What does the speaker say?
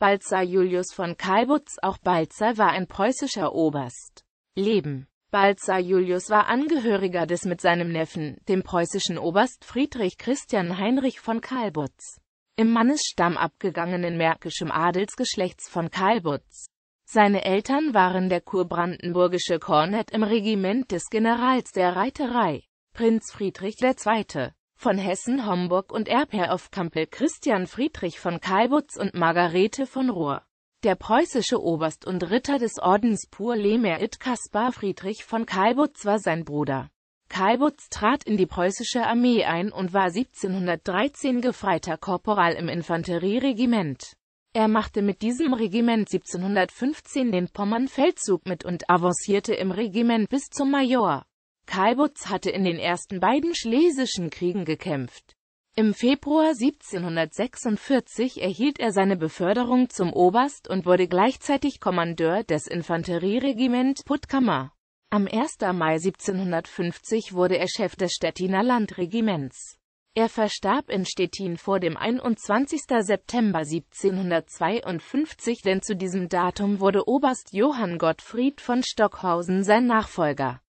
Balzer Julius von Kalbutz auch Balzer war ein preußischer Oberst. Leben Balzer Julius war Angehöriger des mit seinem Neffen, dem preußischen Oberst Friedrich Christian Heinrich von Kalbutz, im Mannesstamm abgegangenen märkischem Adelsgeschlechts von Kalbutz. Seine Eltern waren der kurbrandenburgische Kornett im Regiment des Generals der Reiterei, Prinz Friedrich II von Hessen-Homburg und Erbherr auf Kampel Christian Friedrich von Kalbutz und Margarete von Rohr. Der preußische Oberst und Ritter des Ordens Pur Lemerit Kaspar Friedrich von Kalbutz war sein Bruder. Kalbutz trat in die preußische Armee ein und war 1713 gefreiter Korporal im Infanterieregiment. Er machte mit diesem Regiment 1715 den Pommernfeldzug mit und avancierte im Regiment bis zum Major. Karl Butz hatte in den ersten beiden Schlesischen Kriegen gekämpft. Im Februar 1746 erhielt er seine Beförderung zum Oberst und wurde gleichzeitig Kommandeur des Infanterieregiment Puttkamer. Am 1. Mai 1750 wurde er Chef des Stettiner Landregiments. Er verstarb in Stettin vor dem 21. September 1752, denn zu diesem Datum wurde Oberst Johann Gottfried von Stockhausen sein Nachfolger.